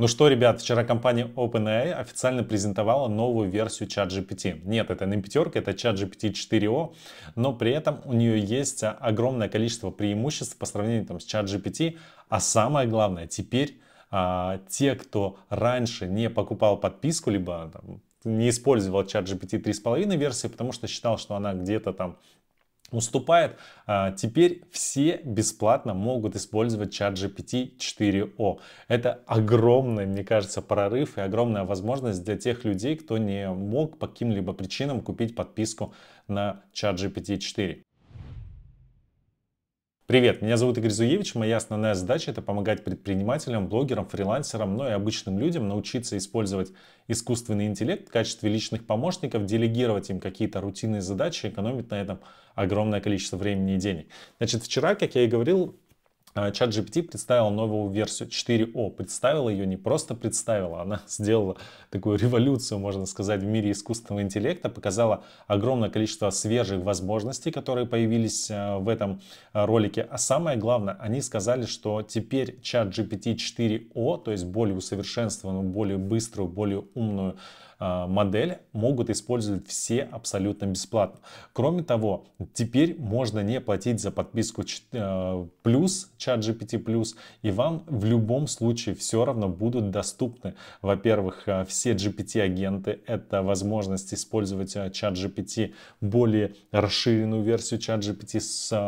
Ну что, ребят, вчера компания OpenAI официально презентовала новую версию ChatGPT. Нет, это не пятерка, это ChatGPT 4o, но при этом у нее есть огромное количество преимуществ по сравнению там, с ChatGPT, а самое главное, теперь а, те, кто раньше не покупал подписку, либо там, не использовал чат GPT 3.5 версии, потому что считал, что она где-то там уступает. А, теперь все бесплатно могут использовать чат GPT 4O. Это огромный, мне кажется, прорыв и огромная возможность для тех людей, кто не мог по каким-либо причинам купить подписку на чат GPT 4. Привет, меня зовут Игорь Зуевич. Моя основная задача – это помогать предпринимателям, блогерам, фрилансерам, но ну и обычным людям научиться использовать искусственный интеллект в качестве личных помощников, делегировать им какие-то рутинные задачи, экономить на этом огромное количество времени и денег. Значит, вчера, как я и говорил, Чат GPT представил новую версию 4o. Представила ее, не просто представила, она сделала такую революцию, можно сказать, в мире искусственного интеллекта, показала огромное количество свежих возможностей, которые появились э, в этом э, ролике. А самое главное, они сказали, что теперь чат GPT 4o, то есть более усовершенствованную, более быструю, более умную Э, модель могут использовать все абсолютно бесплатно. Кроме того, теперь можно не платить за подписку э, плюс, чат GPT плюс, и вам в любом случае все равно будут доступны, во-первых, э, все GPT-агенты, это возможность использовать чат GPT, более расширенную версию чат GPT,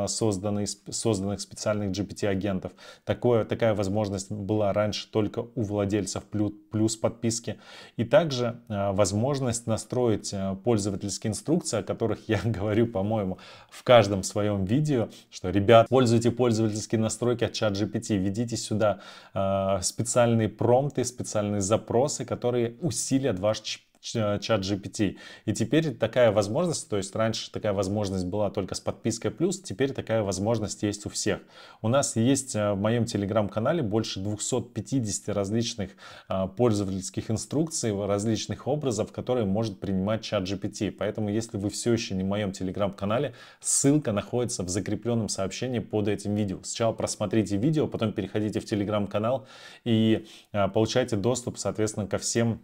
созданной, созданных специальных GPT-агентов. Такое, такая возможность была раньше только у владельцев плюс подписки. И также Э, возможность настроить э, пользовательские инструкции, о которых я говорю, по-моему, в каждом своем видео, что, ребят, пользуйте пользовательские настройки от ChatGPT, введите сюда э, специальные промпты, специальные запросы, которые усилят ваш Э, чат GPT. И теперь такая возможность, то есть раньше такая возможность была только с подпиской плюс, теперь такая возможность есть у всех. У нас есть э, в моем телеграм-канале больше 250 различных э, пользовательских инструкций, различных образов, которые может принимать чат GPT. Поэтому, если вы все еще не в моем телеграм-канале, ссылка находится в закрепленном сообщении под этим видео. Сначала просмотрите видео, потом переходите в телеграм-канал и получайте доступ, соответственно, ко всем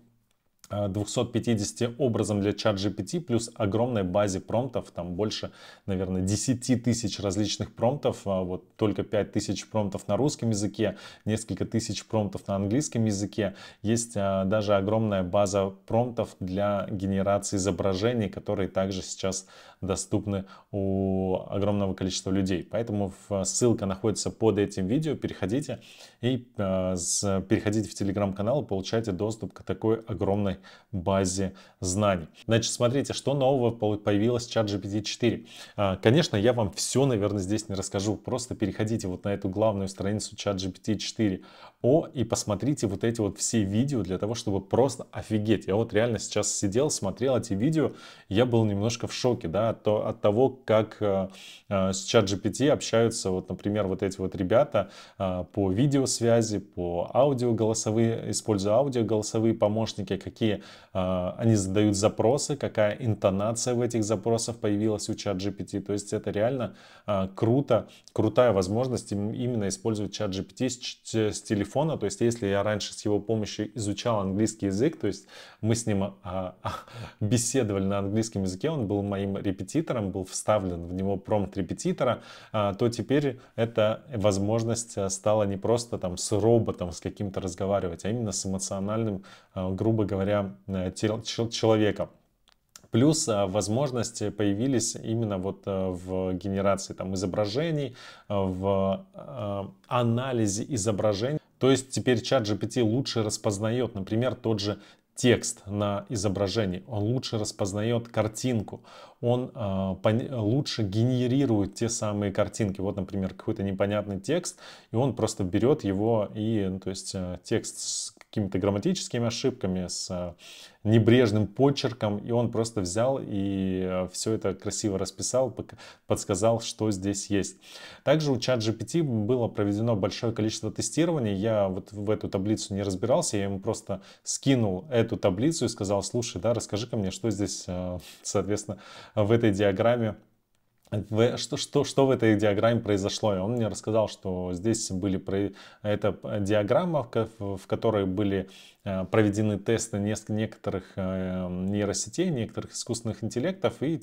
250 э, образом для ChatGPT плюс огромной базе промптов, там больше, наверное, 10 тысяч различных промптов, а вот только 5 тысяч промптов на русском языке, несколько тысяч промптов на английском языке, есть э, даже огромная база промптов для генерации изображений, которые также сейчас доступны у огромного количества людей. Поэтому э, ссылка находится под этим видео, переходите и переходите в телеграм-канал и получайте доступ к такой огромной базе знаний. Значит, смотрите, что нового появилось в ChatGPT 4. А, конечно, я вам все, наверное, здесь не расскажу. Просто переходите вот на эту главную страницу ChatGPT 4 о и посмотрите вот эти вот все видео для того, чтобы просто офигеть. Я вот реально сейчас сидел, смотрел эти видео, я был немножко в шоке, да, от, от того, как э, э, с ChatGPT общаются вот, например, вот эти вот ребята э, по видеосвязи, по аудио голосовые, используя аудио голосовые помощники, какие какие э, они задают запросы, какая интонация в этих запросах появилась у чат GPT. То есть это реально э, круто, крутая возможность именно использовать чат GPT с, с телефона. То есть если я раньше с его помощью изучал английский язык, то есть мы с ним э, беседовали на английском языке, он был моим репетитором, был вставлен в него промпт репетитора, э, то теперь эта возможность стала не просто там с роботом, с каким-то разговаривать, а именно с эмоциональным, э, грубо говоря, Э, человека. Плюс э, возможности появились именно вот э, в генерации там, изображений, в анализе изображений. То есть теперь чат GPT лучше распознает, например, тот же текст на изображении, он лучше распознает картинку, он э, лучше генерирует те самые картинки. Вот, например, какой-то непонятный текст, и он просто берет его и, ну, то есть, э, текст какими-то грамматическими ошибками, с э, небрежным почерком, и он просто взял и э, все это красиво расписал, подсказал, что здесь есть. Также у ChatGPT было проведено большое количество тестирований, я вот в эту таблицу не разбирался, я ему просто скинул эту таблицу и сказал, слушай, да, расскажи-ка мне, что здесь, э, соответственно, в этой диаграмме что, что, что в этой диаграмме произошло? И он мне рассказал, что здесь были это э, диаграмма, в которой были э, проведены тесты некоторых э, нейросетей, некоторых искусственных интеллектов, и,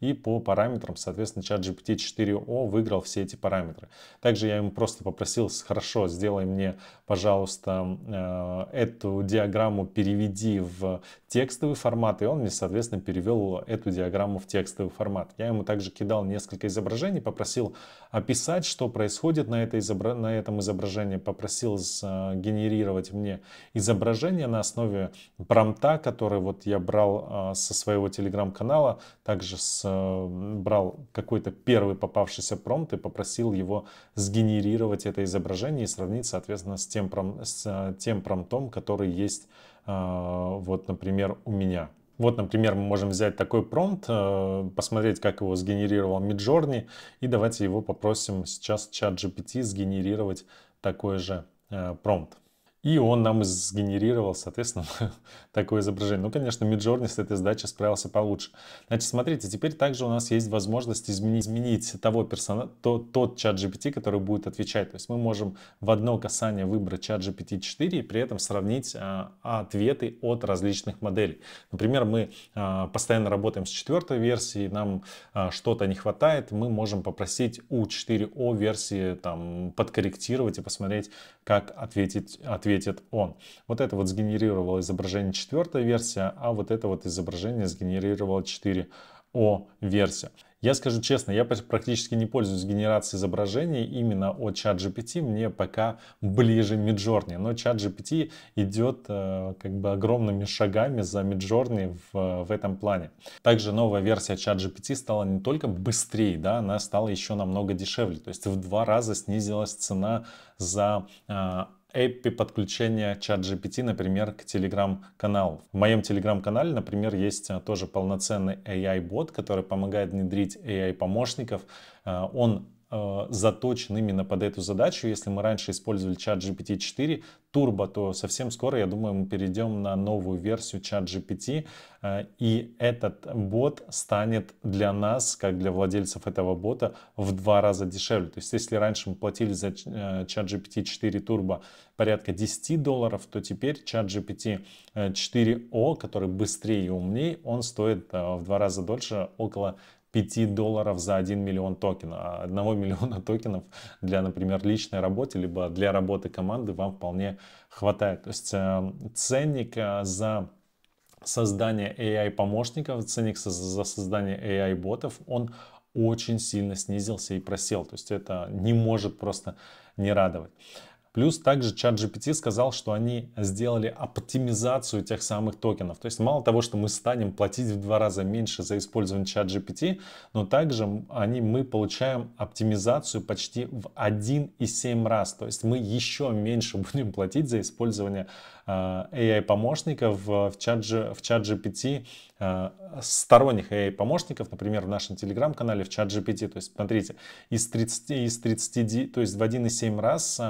и по параметрам, соответственно, чат GPT-4o выиграл все эти параметры. Также я ему просто попросил, хорошо, сделай мне, пожалуйста, эту диаграмму переведи в текстовый формат, и он мне, соответственно, перевел эту диаграмму в текстовый формат. Я ему также кидал показал несколько изображений, попросил описать, что происходит на, это изобра... на этом изображении, попросил сгенерировать а, мне изображение на основе промта, который вот я брал а, со своего телеграм-канала, также с... А, брал какой-то первый попавшийся промт и попросил его сгенерировать это изображение и сравнить, соответственно, с тем, пром... с тем промтом, который есть, вот, например, у меня. Вот, например, мы можем взять такой промпт, э, посмотреть, как его сгенерировал Midjourney, и давайте его попросим сейчас чат GPT сгенерировать такой же э, промпт. И он нам сгенерировал, соответственно, такое изображение. Ну, конечно, Midjourney с этой задачей справился получше. Значит, смотрите, теперь также у нас есть возможность изменить, изменить того персона, то, тот чат GPT, который будет отвечать. То есть мы можем в одно касание выбрать чат GPT-4 и при этом сравнить а, ответы от различных моделей. Например, мы а, постоянно работаем с четвертой версией, нам а, что-то не хватает, мы можем попросить у 4о версии там подкорректировать и посмотреть, как ответить ответ ответит он. Вот это вот сгенерировало изображение четвертая версия, а вот это вот изображение сгенерировало 4 о версия. Я скажу честно, я практически не пользуюсь генерацией изображений именно от ChatGPT, мне пока ближе Midjourney, но ChatGPT идет э, как бы огромными шагами за Midjourney в, в этом плане. Также новая версия ChatGPT стала не только быстрее, да, она стала еще намного дешевле, то есть в два раза снизилась цена за э, API подключения ChatGPT, например, к Telegram-каналу. В моем Telegram-канале, например, есть э, тоже полноценный AI-бот, который помогает внедрить AI-помощников. Э, он Э, заточен именно под эту задачу. Если мы раньше использовали чат GPT-4 Turbo, то совсем скоро, я думаю, мы перейдем на новую версию чат GPT, э, и этот бот станет для нас, как для владельцев этого бота, в два раза дешевле. То есть, если раньше мы платили за э, чат GPT-4 Turbo порядка 10 долларов, то теперь чат GPT 4O, который быстрее и умнее, он стоит в два раза дольше, около 5 долларов за 1 миллион токенов. А 1 миллиона токенов для, например, личной работы, либо для работы команды вам вполне хватает. То есть эм, ценник э, за создание AI-помощников, ценник за создание AI-ботов, он очень сильно снизился и просел. То есть это не может просто не радовать. Плюс также ChatGPT сказал, что они сделали оптимизацию тех самых токенов. То есть мало того, что мы станем платить в два раза меньше за использование ChatGPT, но также они, мы получаем оптимизацию почти в 1,7 раз. То есть мы еще меньше будем платить за использование Э, AI-помощников э, в чат, в чат GPT, э, сторонних AI-помощников, например, в нашем телеграм-канале в чат GPT. То есть, смотрите, из 30, из 30, то есть в 1,7 раз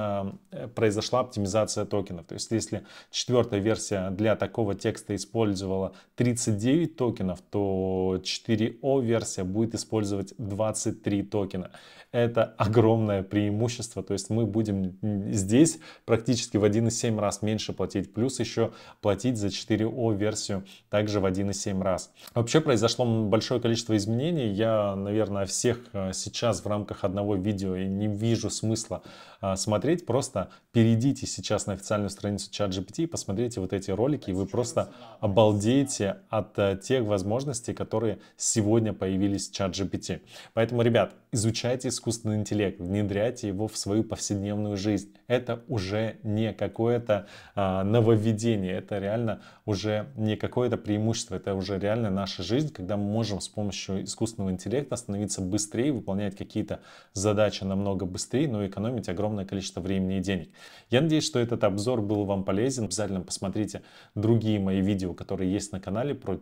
произошла оптимизация токенов. То есть, если четвертая версия для такого текста использовала 39 токенов, то 4O версия будет использовать 23 токена. Это огромное преимущество. То есть, мы будем здесь практически в 1,7 раз меньше платить плюс еще платить за 4О версию также в 1.7 раз. Вообще произошло большое количество изменений. Я, наверное, всех э, сейчас в рамках одного видео и не вижу смысла э, смотреть. Просто перейдите сейчас на официальную страницу ChatGPT и посмотрите вот эти ролики, и вы просто обалдеете от э, тех возможностей, которые сегодня появились в ChatGPT. Поэтому, ребят, изучайте искусственный интеллект, внедряйте его в свою повседневную жизнь. Это уже не какое-то а, нововведение, это реально уже не какое-то преимущество, это уже реально наша жизнь, когда мы можем с помощью искусственного интеллекта становиться быстрее, выполнять какие-то задачи намного быстрее, но экономить огромное количество времени и денег. Я надеюсь, что этот обзор был вам полезен. Обязательно посмотрите другие мои видео, которые есть на канале про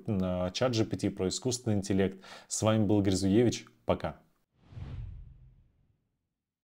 чат GPT, про искусственный интеллект. С вами был Гризуевич. Пока.